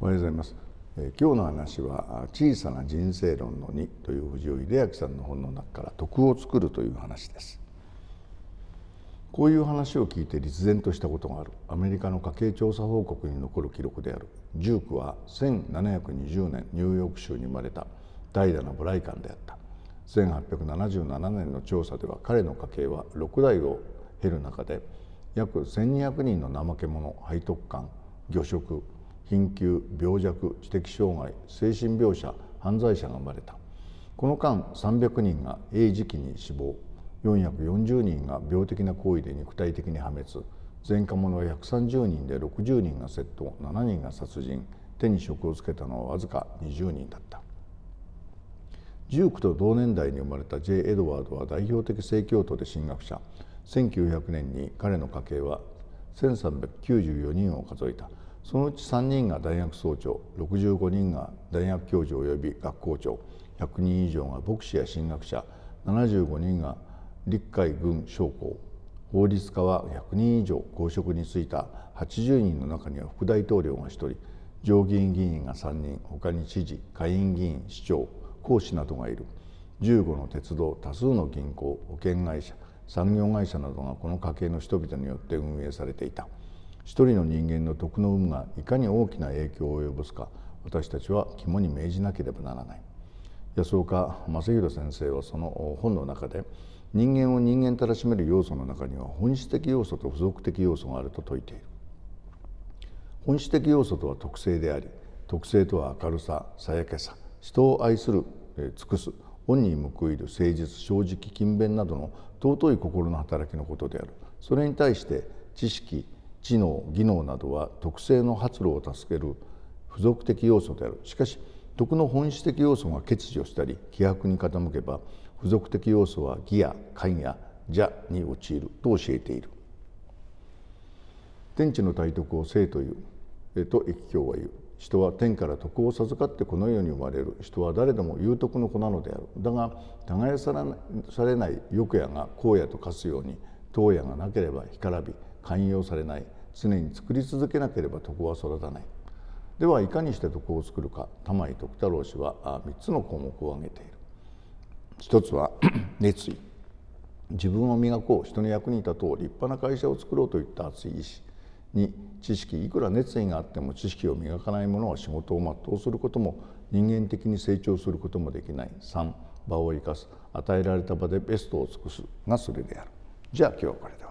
おはようございます、えー、今日の話は「小さな人生論の2」という藤尾秀明さんの本の中から「徳を作る」という話ですこういう話を聞いて立然としたことがあるアメリカの家計調査報告に残る記録であるジュークは1720年ニューヨーク州に生まれた代打のブライカンであった1877年の調査では彼の家計は6代を経る中で約1,200人の怠け者背徳感魚食貧窮病弱知的障害精神病者犯罪者が生まれたこの間300人が永時期に死亡440人が病的な行為で肉体的に破滅前科者は130人で60人が窃盗7人が殺人手に職をつけたのはわずか20人だったジュークと同年代に生まれた J. エドワードは代表的正教徒で進学者1900年に彼の家系は1394人を数えたそのうち3人が大学総長65人が大学教授及び学校長100人以上が牧師や神学者75人が陸海軍将校法律家は100人以上公職に就いた80人の中には副大統領が1人上議院議員が3人他に知事下院議員市長講師などがいる15の鉄道多数の銀行保険会社産業会社などがこの家系の人々によって運営されていた。一人の人間の徳の有無がいかに大きな影響を及ぼすか私たちは肝に銘じなければならない安岡正弘先生はその本の中で人間を人間たらしめる要素の中には本質的要素と付属的要素があると説いている本質的要素とは特性であり特性とは明るささやけさ人を愛する尽くす恩に報いる誠実正直勤勉などの尊い心の働きのことであるそれに対して知識知能技能などは特性の発露を助ける付属的要素であるしかし徳の本質的要素が欠如したり希薄に傾けば付属的要素は義や官や邪に陥ると教えている天地の体徳を生という、えと液経は言う人は天から徳を授かってこの世に生まれる人は誰でも有徳の子なのであるだが耕されない欲やが荒野と化すように当野がなければ干からび寛容されない常に作り続けなければ徳は育たないではいかにして徳を作るか玉井徳太郎氏は3つの項目を挙げている一つは 熱意自分を磨こう人の役に立とう立派な会社を作ろうといった熱い意志2知識いくら熱意があっても知識を磨かない者は仕事を全うすることも人間的に成長することもできない3場を生かす与えられた場でベストを尽くすがそれであるじゃあ今日はこれで